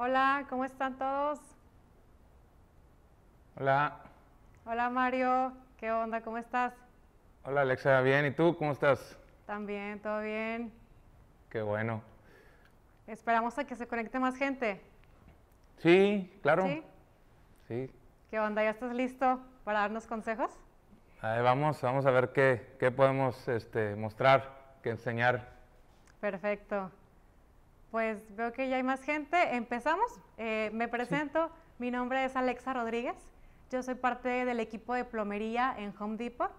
Hola, ¿cómo están todos? Hola. Hola Mario, ¿qué onda? ¿Cómo estás? Hola Alexa, bien. ¿Y tú cómo estás? También, todo bien. Qué bueno. Esperamos a que se conecte más gente. Sí, claro. Sí. ¿Qué onda? ¿Ya estás listo para darnos consejos? vamos, vamos a ver qué, qué podemos este, mostrar, qué enseñar. Perfecto. Pues veo que ya hay más gente. Empezamos. Eh, me presento. Mi nombre es Alexa Rodríguez. Yo soy parte del equipo de plomería en Home Depot.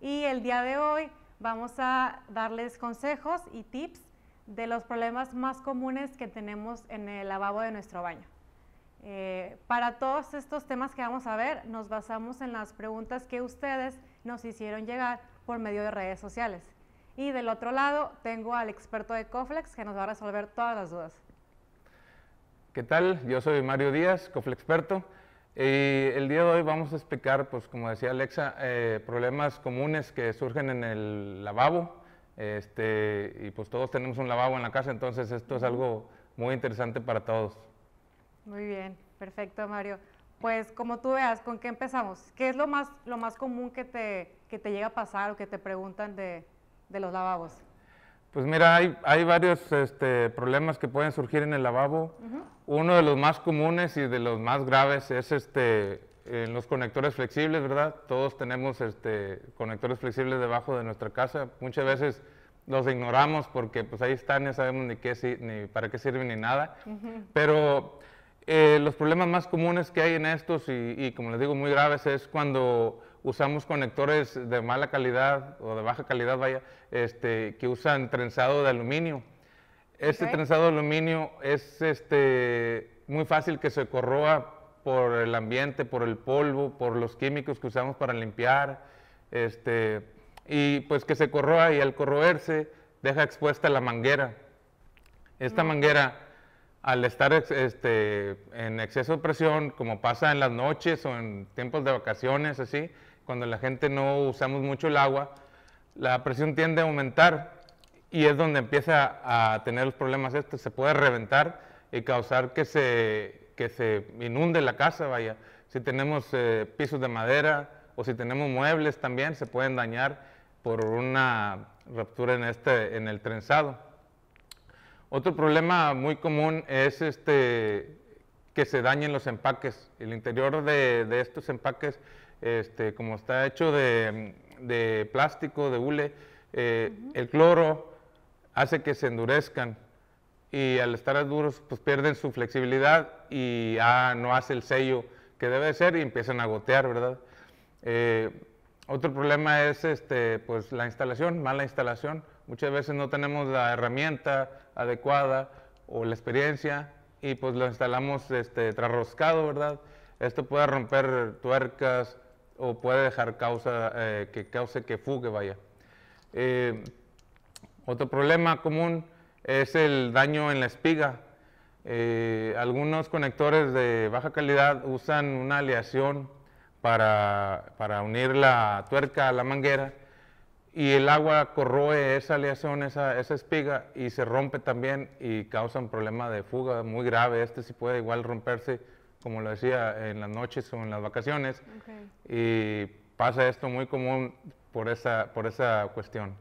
Y el día de hoy vamos a darles consejos y tips de los problemas más comunes que tenemos en el lavabo de nuestro baño. Eh, para todos estos temas que vamos a ver, nos basamos en las preguntas que ustedes nos hicieron llegar por medio de redes sociales. Y del otro lado tengo al experto de Coflex que nos va a resolver todas las dudas. ¿Qué tal? Yo soy Mario Díaz, Coflexperto. Y el día de hoy vamos a explicar, pues como decía Alexa, eh, problemas comunes que surgen en el lavabo. Este, y pues todos tenemos un lavabo en la casa, entonces esto es algo muy interesante para todos. Muy bien, perfecto Mario. Pues como tú veas, ¿con qué empezamos? ¿Qué es lo más, lo más común que te, que te llega a pasar o que te preguntan de, de los lavabos? Pues mira, hay, varios este, problemas que pueden surgir en el lavabo. Uno de los más comunes y de los más graves es este, en los conectores flexibles, ¿verdad? Todos tenemos este, conectores flexibles debajo de nuestra casa. Muchas veces los ignoramos porque pues ahí están, ya sabemos ni, qué, ni para qué sirven ni nada. Pero eh, los problemas más comunes que hay en estos y, y, como les digo muy graves es cuando usamos conectores de mala calidad o de baja calidad, vaya, este, que usan trenzado de aluminio. Este trenzado de aluminio es este, muy fácil que se corroa por el ambiente, por el polvo, por los químicos que usamos para limpiar, este, y pues que se corroa y al corroerse deja expuesta la manguera. Esta mm. manguera, al estar este, en exceso de presión, como pasa en las noches o en tiempos de vacaciones, así, cuando la gente no usamos mucho el agua, la presión tiende a aumentar y es donde empieza a tener los problemas estos. Se puede reventar y causar que se, que se inunde la casa, vaya. Si tenemos eh, pisos de madera o si tenemos muebles también, se pueden dañar por una ruptura en, este, en el trenzado. Otro problema muy común es este, que se dañen los empaques. El interior de, de estos empaques este, como está hecho de, plástico, de hule, eh, el cloro hace que se endurezcan y al estar duros pues pierden su flexibilidad y ah, no hace el sello que debe ser y empiezan a gotear, ¿verdad? Eh, otro problema es este, pues, la instalación, mala instalación. Muchas veces no tenemos la herramienta adecuada o la experiencia y pues lo instalamos este, trasroscado, ¿verdad? Esto puede romper tuercas, o puede dejar eh, que cause que fugue, vaya. Eh, otro problema común es el daño en la espiga. Eh, algunos conectores de baja calidad usan una aleación para, unir la tuerca a la manguera y el agua corroe esa aleación, esa, espiga y se rompe también y causa un problema de fuga muy grave. Este sí puede igual romperse como lo decía, en las noches o en las vacaciones. Y pasa esto muy común por esa, por esa cuestión.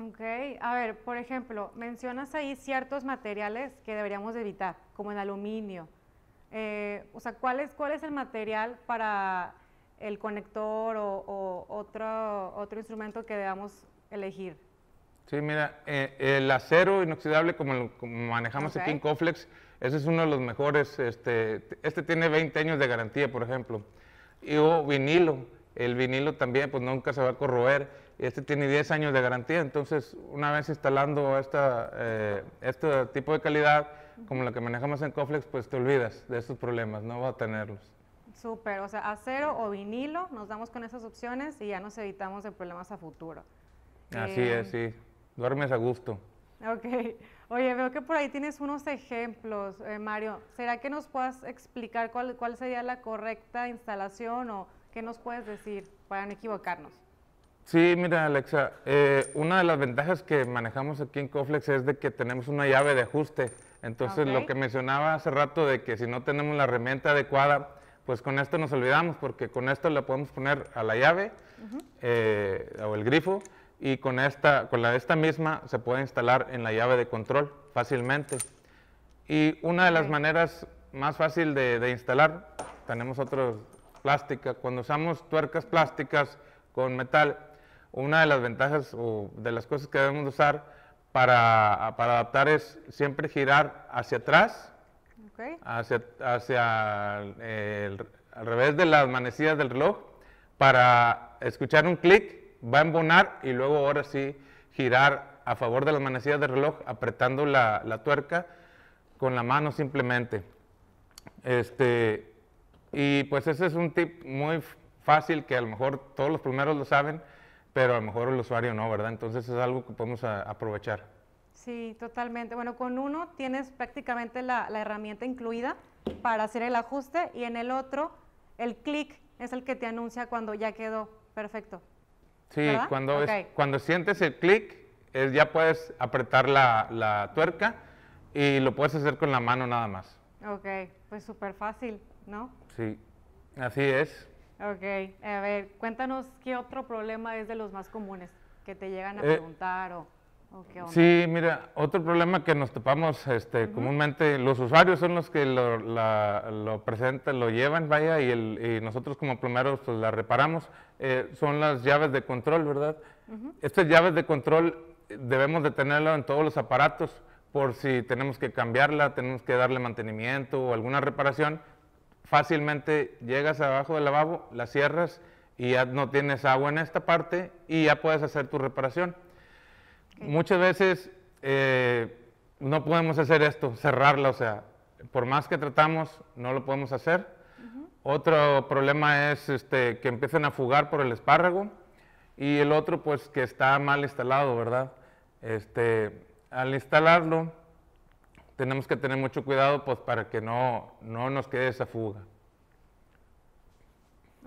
Ok, a ver, por ejemplo, mencionas ahí ciertos materiales que deberíamos evitar, como el aluminio. Eh, o sea, ¿cuál es, ¿cuál es el material para el conector o, otro, otro instrumento que debamos elegir? Sí, mira, eh, el acero inoxidable, como, lo, manejamos aquí en Coflex, ese es uno de los mejores. Este, este tiene 20 años de garantía, por ejemplo. Y o vinilo. El vinilo también, pues nunca se va a corroer. Este tiene 10 años de garantía. Entonces, una vez instalando esta, eh, este tipo de calidad, como la que manejamos en Coflex, pues te olvidas de estos problemas, no vas a tenerlos. Súper, o sea, acero o vinilo, nos damos con esas opciones y ya nos evitamos de problemas a futuro. Así es, sí. Duermes a gusto. Ok. Oye, veo que por ahí tienes unos ejemplos, eh, Mario. ¿Será que nos puedas explicar cuál, sería la correcta instalación o qué nos puedes decir para no equivocarnos? Sí, mira Alexa, eh, una de las ventajas que manejamos aquí en Coflex es de que tenemos una llave de ajuste. Entonces, lo que mencionaba hace rato de que si no tenemos la herramienta adecuada, pues con esto nos olvidamos porque con esto la podemos poner a la llave eh, o el grifo y con esta, con la, esta misma se puede instalar en la llave de control fácilmente. Y una de las maneras más fácil de, instalar, tenemos otros plástica, cuando usamos tuercas plásticas con metal, una de las ventajas o de las cosas que debemos usar para, adaptar es siempre girar hacia atrás, hacia, hacia el, al revés de las manecillas del reloj, para escuchar un clic va a embonar y luego ahora sí girar a favor de las manecillas del reloj apretando la, tuerca con la mano simplemente. Este, y pues ese es un tip muy fácil que a lo mejor todos los primeros lo saben, pero a lo mejor el usuario no, ¿verdad? Entonces es algo que podemos aprovechar. Sí, totalmente. Bueno, con uno tienes prácticamente la herramienta incluida para hacer el ajuste y en el otro el clic es el que te anuncia cuando ya quedó perfecto. Sí, cuando, cuando sientes el clic, ya puedes apretar la, tuerca y lo puedes hacer con la mano nada más. Ok, pues súper fácil, ¿no? Sí, así es. Ok, a ver, cuéntanos qué otro problema es de los más comunes que te llegan a eh, preguntar o sí, mira, otro problema que nos topamos este, comúnmente, los usuarios son los que lo, presentan, lo llevan, vaya, y, nosotros como plomeros pues, la reparamos, eh, son las llaves de control, ¿verdad? Estas llaves de control eh, debemos de tenerlas en todos los aparatos, por si tenemos que cambiarla, tenemos que darle mantenimiento o alguna reparación, fácilmente llegas abajo del lavabo, la cierras y ya no tienes agua en esta parte y ya puedes hacer tu reparación. Muchas veces eh, no podemos hacer esto, cerrarla, o sea, por más que tratamos, no lo podemos hacer. Otro problema es este, que empiecen a fugar por el espárrago y el otro pues que está mal instalado, ¿verdad? Este, al instalarlo tenemos que tener mucho cuidado pues para que no, no nos quede esa fuga.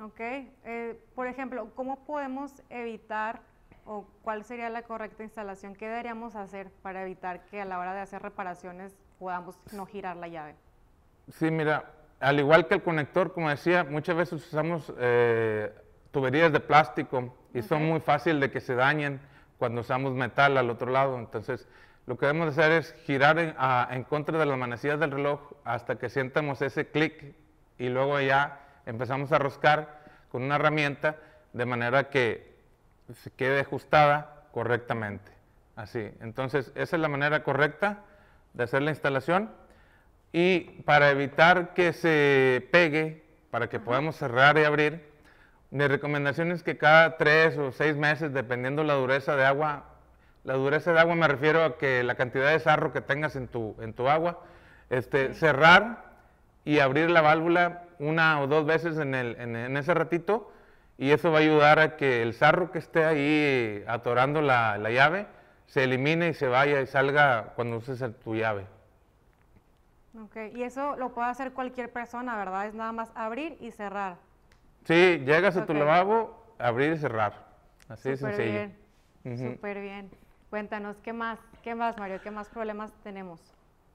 Ok, eh, por ejemplo, ¿cómo podemos evitar o cuál sería la correcta instalación? ¿Qué deberíamos hacer para evitar que a la hora de hacer reparaciones podamos no girar la llave? Sí, mira, al igual que el conector, como decía, muchas veces usamos eh, tuberías de plástico y son muy fáciles de que se dañen cuando usamos metal al otro lado. Entonces, lo que debemos hacer es girar en, en contra de las manecillas del reloj hasta que sientamos ese clic y luego ya empezamos a roscar con una herramienta de manera que se quede ajustada correctamente. Así, entonces esa es la manera correcta de hacer la instalación y para evitar que se pegue, para que podamos cerrar y abrir, mi recomendación es que cada tres o seis meses, dependiendo la dureza de agua, la dureza de agua me refiero a que la cantidad de sarro que tengas en tu, agua, este, cerrar y abrir la válvula una o dos veces en ese ratito y eso va a ayudar a que el sarro que esté ahí atorando la, llave se elimine y se vaya y salga cuando uses tu llave. Ok, y eso lo puede hacer cualquier persona, ¿verdad? Es nada más abrir y cerrar. Sí, llegas a tu lavabo, abrir y cerrar. Así de sencillo. Bien. Súper bien. Cuéntanos, ¿qué más? ¿Qué más, Mario? ¿Qué más problemas tenemos?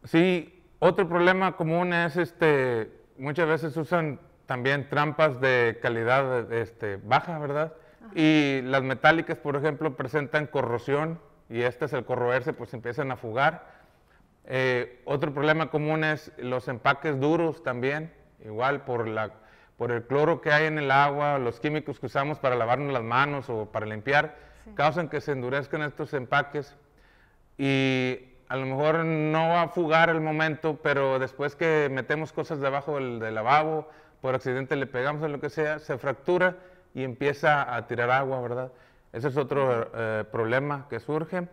Sí, otro problema común es este, muchas veces usan también trampas de calidad este, baja, ¿verdad? Y las metálicas, por ejemplo, presentan corrosión y este es el corroerse pues empiezan a fugar. Eh, otro problema común es los empaques duros también, igual por, la, por el cloro que hay en el agua, los químicos que usamos para lavarnos las manos o para limpiar, causan que se endurezcan estos empaques y a lo mejor no va a fugar el momento, pero después que metemos cosas debajo del lavabo por accidente le pegamos a lo que sea, se fractura y empieza a tirar agua, ¿verdad? Ese es otro eh, problema que surge.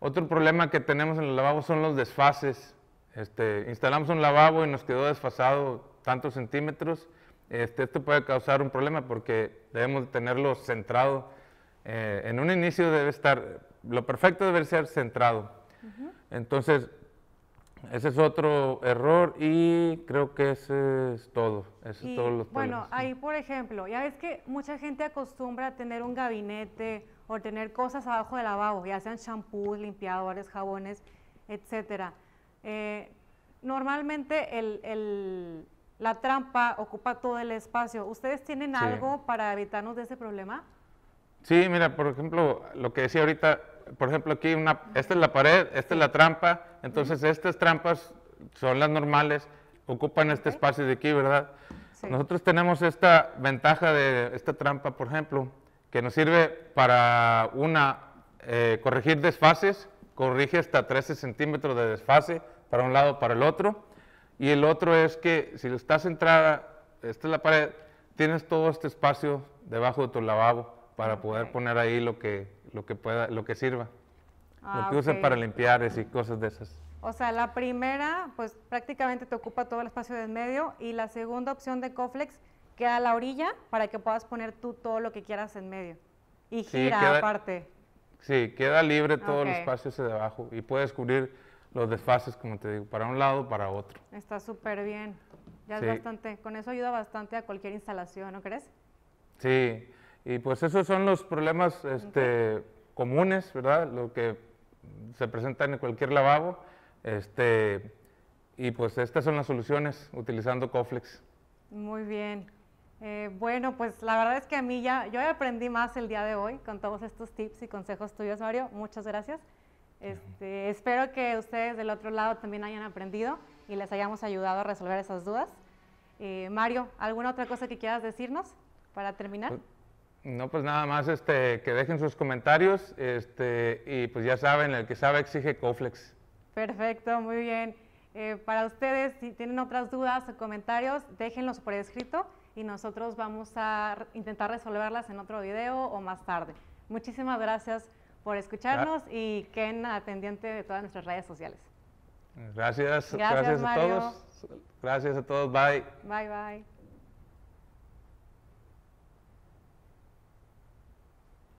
Otro problema que tenemos en el lavabo son los desfases. Este, instalamos un lavabo y nos quedó desfasado tantos centímetros. Este, esto puede causar un problema porque debemos tenerlo centrado. Eh, en un inicio debe estar, lo perfecto debe ser centrado. Entonces, ese es otro error y creo que ese es todo. bueno, ahí por ejemplo, ya ves que mucha gente acostumbra a tener un gabinete o tener cosas abajo del lavabo, ya sean champús, limpiadores, jabones, etc. Eh, normalmente la trampa ocupa todo el espacio. ¿Ustedes tienen algo para evitarnos de ese problema? Sí, mira, por ejemplo, lo que decía ahorita, por ejemplo, aquí una, esta es la pared, esta es la trampa, entonces estas trampas son las normales, ocupan este espacio de aquí, ¿verdad? Nosotros tenemos esta ventaja de esta trampa, por ejemplo, que nos sirve para una, eh, corregir desfases, corrige hasta 13 centímetros de desfase para un lado, para el otro, y el otro es que si estás centrada, esta es la pared, tienes todo este espacio debajo de tu lavabo para poder poner ahí lo que lo que pueda, lo que sirva. Ah, lo que usen para limpiar y cosas de esas. O sea, la primera, pues prácticamente te ocupa todo el espacio del medio y la segunda opción de Coflex queda a la orilla para que puedas poner tú todo lo que quieras en medio. Y gira aparte. Sí, queda libre todo el espacio de abajo y puedes cubrir los desfases, como te digo, para un lado, para otro. Está súper bien. Ya es bastante, con eso ayuda bastante a cualquier instalación, ¿no crees? Sí, y pues esos son los problemas este, comunes, ¿verdad? Lo que se presenta en cualquier lavabo. Este, y pues estas son las soluciones utilizando Coflex. Muy bien. Eh, bueno, pues la verdad es que a mí ya, yo aprendí más el día de hoy con todos estos tips y consejos tuyos, Mario. Muchas gracias. Este, espero que ustedes del otro lado también hayan aprendido y les hayamos ayudado a resolver esas dudas. Eh, Mario, ¿alguna otra cosa que quieras decirnos para terminar? Pues, no, pues nada más este, que dejen sus comentarios este, y pues ya saben, el que sabe exige Coflex. Perfecto, muy bien. Eh, para ustedes, si tienen otras dudas o comentarios, déjenlos por escrito y nosotros vamos a intentar resolverlas en otro video o más tarde. Muchísimas gracias por escucharnos y queden al pendiente de todas nuestras redes sociales. gracias, gracias a todos. Gracias a todos, bye. Bye, bye.